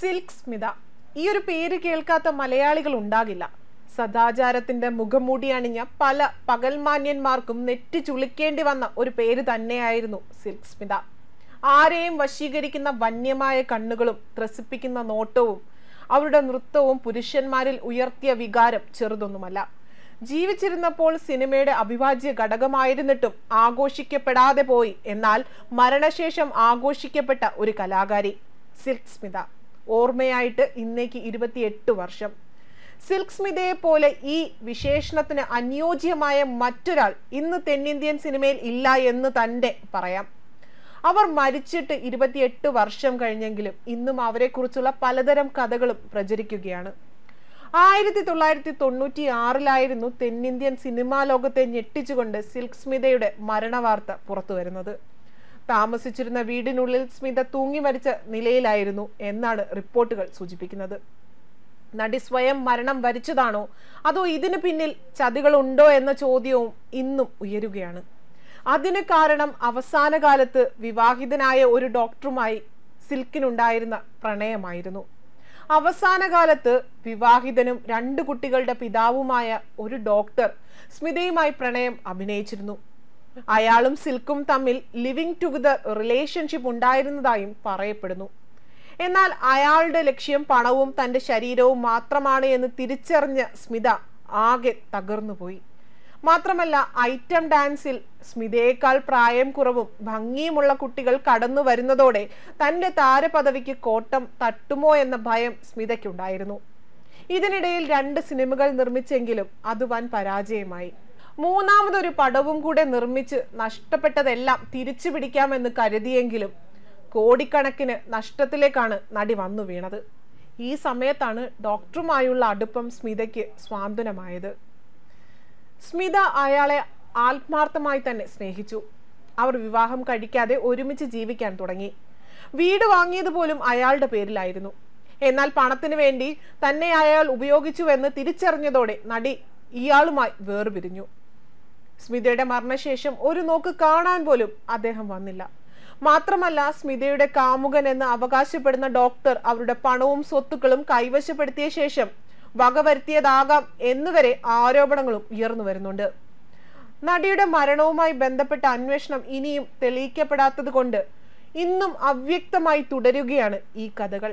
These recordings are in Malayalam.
സിൽക്ക് സ്മിത ഈ ഒരു പേര് കേൾക്കാത്ത മലയാളികൾ ഉണ്ടാകില്ല സദാചാരത്തിന്റെ മുഖംമൂടി അണിഞ്ഞ പല പകൽമാന്യന്മാർക്കും നെറ്റി ചുളിക്കേണ്ടി വന്ന ഒരു പേര് തന്നെയായിരുന്നു സിൽക്ക് സ്മിത ആരെയും വശീകരിക്കുന്ന വന്യമായ കണ്ണുകളും ത്രസിപ്പിക്കുന്ന നോട്ടവും അവരുടെ നൃത്തവും പുരുഷന്മാരിൽ ഉയർത്തിയ വികാരം ചെറുതൊന്നുമല്ല ജീവിച്ചിരുന്നപ്പോൾ സിനിമയുടെ അവിഭാജ്യ ഘടകമായിരുന്നിട്ടും ആഘോഷിക്കപ്പെടാതെ പോയി എന്നാൽ മരണശേഷം ആഘോഷിക്കപ്പെട്ട ഒരു കലാകാരി സിൽക്ക് സ്മിത ഓർമ്മയായിട്ട് ഇന്നേക്ക് ഇരുപത്തിയെട്ട് വർഷം സിൽക്ക് സ്മിതയെ പോലെ ഈ വിശേഷണത്തിന് അനുയോജ്യമായ മറ്റൊരാൾ ഇന്ന് തെന്നിന്ത്യൻ സിനിമയിൽ ഇല്ല എന്ന് തന്നെ പറയാം അവർ മരിച്ചിട്ട് ഇരുപത്തിയെട്ട് വർഷം കഴിഞ്ഞെങ്കിലും ഇന്നും അവരെക്കുറിച്ചുള്ള പലതരം കഥകളും പ്രചരിക്കുകയാണ് ആയിരത്തി തൊള്ളായിരത്തി തൊണ്ണൂറ്റി ആറിലായിരുന്നു തെന്നിന്ത്യൻ സിനിമാ ലോകത്തെ ഞെട്ടിച്ചുകൊണ്ട് സിൽക്ക് സ്മിതയുടെ മരണവാർത്ത പുറത്തു വരുന്നത് താമസിച്ചിരുന്ന വീടിനുള്ളിൽ സ്മിത തൂങ്ങി മരിച്ച നിലയിലായിരുന്നു എന്നാണ് റിപ്പോർട്ടുകൾ സൂചിപ്പിക്കുന്നത് നടി സ്വയം മരണം വരിച്ചതാണോ അതോ ഇതിനു പിന്നിൽ ചതികളുണ്ടോ എന്ന ചോദ്യവും ഇന്നും ഉയരുകയാണ് അതിന് കാരണം അവസാന കാലത്ത് വിവാഹിതനായ ഒരു ഡോക്ടറുമായി സിൽക്കിനുണ്ടായിരുന്ന പ്രണയമായിരുന്നു അവസാന കാലത്ത് വിവാഹിതനും രണ്ട് കുട്ടികളുടെ പിതാവുമായ ഒരു ഡോക്ടർ സ്മിതയുമായി പ്രണയം അഭിനയിച്ചിരുന്നു അയാളും സിൽക്കും തമ്മിൽ ലിവിങ് ടുഗദർ റിലേഷൻഷിപ്പ് ഉണ്ടായിരുന്നതായും പറയപ്പെടുന്നു എന്നാൽ അയാളുടെ ലക്ഷ്യം പണവും തൻ്റെ ശരീരവും മാത്രമാണ് എന്ന് തിരിച്ചറിഞ്ഞ സ്മിത ആകെ തകർന്നുപോയി മാത്രമല്ല ഐറ്റം ഡാൻസിൽ സ്മിതയേക്കാൾ പ്രായം കുറവും ഭംഗിയുമുള്ള കുട്ടികൾ കടന്നു വരുന്നതോടെ തൻ്റെ താരപദവിക്ക് കോട്ടം തട്ടുമോ എന്ന ഭയം സ്മിതയ്ക്കുണ്ടായിരുന്നു ഇതിനിടയിൽ രണ്ട് സിനിമകൾ നിർമ്മിച്ചെങ്കിലും അത് വൻ പരാജയമായി മൂന്നാമതൊരു പടവും കൂടെ നിർമ്മിച്ച് നഷ്ടപ്പെട്ടതെല്ലാം തിരിച്ചു പിടിക്കാമെന്ന് കരുതിയെങ്കിലും കോടിക്കണക്കിന് നഷ്ടത്തിലേക്കാണ് നടി വന്നു വീണത് ഈ സമയത്താണ് ഡോക്ടറുമായുള്ള അടുപ്പം സ്മിതയ്ക്ക് സ്വാന്തനമായത് സ്മിത അയാളെ ആത്മാർത്ഥമായി തന്നെ സ്നേഹിച്ചു അവർ വിവാഹം കഴിക്കാതെ ഒരുമിച്ച് ജീവിക്കാൻ തുടങ്ങി വീട് വാങ്ങിയത് പോലും അയാളുടെ പേരിലായിരുന്നു എന്നാൽ പണത്തിന് വേണ്ടി തന്നെ അയാൾ ഉപയോഗിച്ചുവെന്ന് തിരിച്ചറിഞ്ഞതോടെ നടി ഇയാളുമായി വേർപിരിഞ്ഞു സ്മിതയുടെ മരണശേഷം ഒരു നോക്ക് കാണാൻ പോലും അദ്ദേഹം വന്നില്ല മാത്രമല്ല സ്മിതയുടെ കാമുകൻ എന്ന് അവകാശപ്പെടുന്ന ഡോക്ടർ അവരുടെ പണവും സ്വത്തുക്കളും കൈവശപ്പെടുത്തിയ ശേഷം വകവരുത്തിയതാകാം എന്നുവരെ ആരോപണങ്ങളും ഉയർന്നു വരുന്നുണ്ട് നടിയുടെ മരണവുമായി ബന്ധപ്പെട്ട അന്വേഷണം ഇനിയും തെളിയിക്കപ്പെടാത്തത് കൊണ്ട് ഇന്നും അവ്യക്തമായി തുടരുകയാണ് ഈ കഥകൾ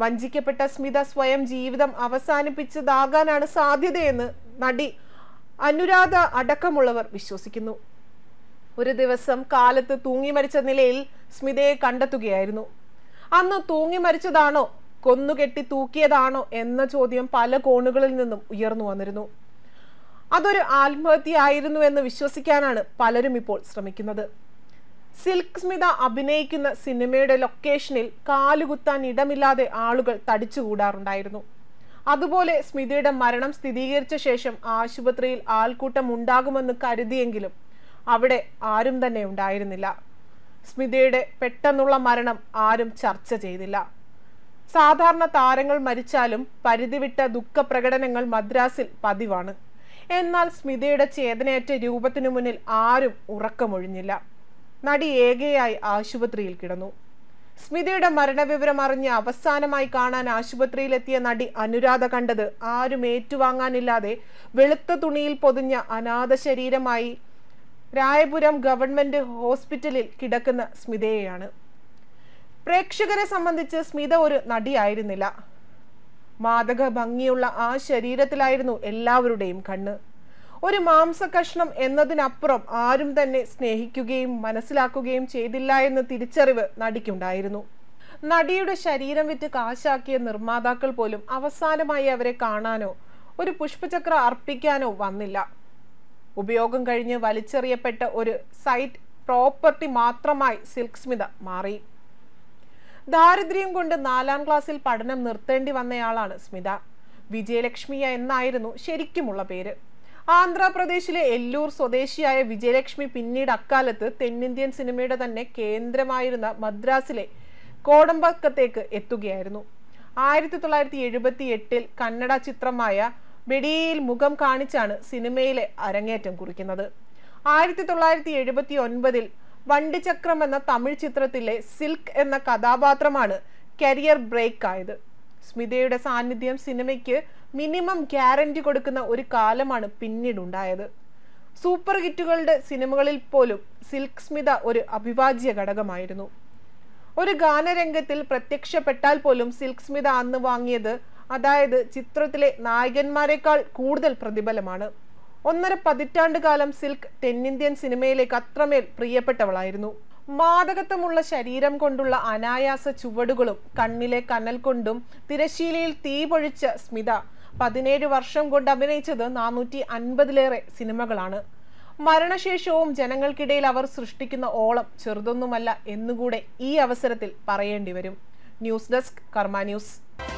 വഞ്ചിക്കപ്പെട്ട സ്മിത സ്വയം ജീവിതം അവസാനിപ്പിച്ചതാകാനാണ് സാധ്യതയെന്ന് നടി അനുരാധ അടക്കമുള്ളവർ വിശ്വസിക്കുന്നു ഒരു ദിവസം കാലത്ത് തൂങ്ങി മരിച്ച നിലയിൽ സ്മിതയെ കണ്ടെത്തുകയായിരുന്നു അന്ന് തൂങ്ങി മരിച്ചതാണോ കൊന്നുകെട്ടി തൂക്കിയതാണോ എന്ന ചോദ്യം പല കോണുകളിൽ നിന്നും ഉയർന്നു വന്നിരുന്നു അതൊരു ആത്മഹത്യയായിരുന്നു എന്ന് വിശ്വസിക്കാനാണ് പലരും ഇപ്പോൾ ശ്രമിക്കുന്നത് സിൽക്ക് സ്മിത അഭിനയിക്കുന്ന സിനിമയുടെ ലൊക്കേഷനിൽ കാലുകുത്താൻ ഇടമില്ലാതെ ആളുകൾ തടിച്ചുകൂടാറുണ്ടായിരുന്നു അതുപോലെ സ്മിതയുടെ മരണം സ്ഥിരീകരിച്ച ശേഷം ആശുപത്രിയിൽ ആൾക്കൂട്ടം ഉണ്ടാകുമെന്ന് കരുതിയെങ്കിലും അവിടെ ആരും തന്നെ ഉണ്ടായിരുന്നില്ല സ്മിതയുടെ പെട്ടെന്നുള്ള മരണം ആരും ചർച്ച ചെയ്തില്ല സാധാരണ താരങ്ങൾ മരിച്ചാലും പരിധിവിട്ട ദുഃഖപ്രകടനങ്ങൾ മദ്രാസിൽ പതിവാണ് എന്നാൽ സ്മിതയുടെ ചേതനയേറ്റ രൂപത്തിനു മുന്നിൽ ആരും ഉറക്കമൊഴിഞ്ഞില്ല നടി ഏകയായി ആശുപത്രിയിൽ കിടന്നു സ്മിതയുടെ മരണവിവരം അറിഞ്ഞ് അവസാനമായി കാണാൻ ആശുപത്രിയിലെത്തിയ നടി അനുരാധ കണ്ടത് ആരും ഏറ്റുവാങ്ങാനില്ലാതെ വെളുത്ത തുണിയിൽ പൊതിഞ്ഞ അനാഥ ശരീരമായി രായപുരം ഗവൺമെന്റ് ഹോസ്പിറ്റലിൽ കിടക്കുന്ന സ്മിതയെയാണ് പ്രേക്ഷകരെ സംബന്ധിച്ച് സ്മിത ഒരു നടിയായിരുന്നില്ല മാതക ഭംഗിയുള്ള ആ ശരീരത്തിലായിരുന്നു എല്ലാവരുടെയും കണ്ണ് ഒരു മാംസകഷ്ണം എന്നതിനപ്പുറം ആരും തന്നെ സ്നേഹിക്കുകയും മനസ്സിലാക്കുകയും ചെയ്തില്ല എന്ന തിരിച്ചറിവ് നടിക്കുണ്ടായിരുന്നു നടിയുടെ ശരീരം വിറ്റ് കാശാക്കിയ നിർമ്മാതാക്കൾ പോലും അവസാനമായി അവരെ കാണാനോ ഒരു പുഷ്പചക്ര അർപ്പിക്കാനോ വന്നില്ല ഉപയോഗം കഴിഞ്ഞ് വലിച്ചെറിയപ്പെട്ട ഒരു സൈറ്റ് പ്രോപ്പർട്ടി മാത്രമായി സിൽക്ക് സ്മിത മാറി ദാരിദ്ര്യം കൊണ്ട് നാലാം ക്ലാസ്സിൽ പഠനം നിർത്തേണ്ടി വന്നയാളാണ് സ്മിത വിജയലക്ഷ്മിയ എന്നായിരുന്നു ശരിക്കുമുള്ള പേര് ആന്ധ്രാപ്രദേശിലെ എല്ലൂർ സ്വദേശിയായ വിജയലക്ഷ്മി പിന്നീട് അക്കാലത്ത് തെന്നിന്ത്യൻ സിനിമയുടെ തന്നെ കേന്ദ്രമായിരുന്ന മദ്രാസിലെ കോടമ്പക്കത്തേക്ക് എത്തുകയായിരുന്നു ആയിരത്തി തൊള്ളായിരത്തി എഴുപത്തി എട്ടിൽ കന്നഡ ചിത്രമായ വെടിയിൽ മുഖം കാണിച്ചാണ് സിനിമയിലെ അരങ്ങേറ്റം കുറിക്കുന്നത് ആയിരത്തി തൊള്ളായിരത്തി എഴുപത്തി ഒൻപതിൽ വണ്ടിചക്രം എന്ന തമിഴ് ചിത്രത്തിലെ സിൽക്ക് എന്ന കഥാപാത്രമാണ് കരിയർ ബ്രേക്ക് ആയത് സ്മിതയുടെ സാന്നിധ്യം സിനിമയ്ക്ക് മിനിമം ഗ്യാരണ്ടി കൊടുക്കുന്ന ഒരു കാലമാണ് പിന്നീടുണ്ടായത് സൂപ്പർ ഹിറ്റുകളുടെ സിനിമകളിൽ പോലും സിൽക്ക് സ്മിത ഒരു അവിഭാജ്യ ഘടകമായിരുന്നു ഒരു ഗാനരംഗത്തിൽ പ്രത്യക്ഷപ്പെട്ടാൽ പോലും സിൽക്ക് സ്മിത അന്ന് വാങ്ങിയത് അതായത് ചിത്രത്തിലെ നായകന്മാരെക്കാൾ കൂടുതൽ പ്രതിഫലമാണ് ഒന്നര പതിറ്റാണ്ട് കാലം സിൽക്ക് തെന്നിന്ത്യൻ സിനിമയിലേക്ക് അത്രമേൽ പ്രിയപ്പെട്ടവളായിരുന്നു മാതകത്വമുള്ള ശരീരം കൊണ്ടുള്ള അനായാസ ചുവടുകളും കണ്ണിലെ കനൽ കൊണ്ടും തിരശീലയിൽ തീ പൊഴിച്ച സ്മിത പതിനേഴ് വർഷം കൊണ്ട് അഭിനയിച്ചത് നാനൂറ്റി അൻപതിലേറെ സിനിമകളാണ് മരണശേഷവും ജനങ്ങൾക്കിടയിൽ അവർ സൃഷ്ടിക്കുന്ന ഓളം ചെറുതൊന്നുമല്ല എന്നുകൂടെ ഈ അവസരത്തിൽ പറയേണ്ടി വരും ന്യൂസ് ഡെസ്ക് കർമ്മ ന്യൂസ്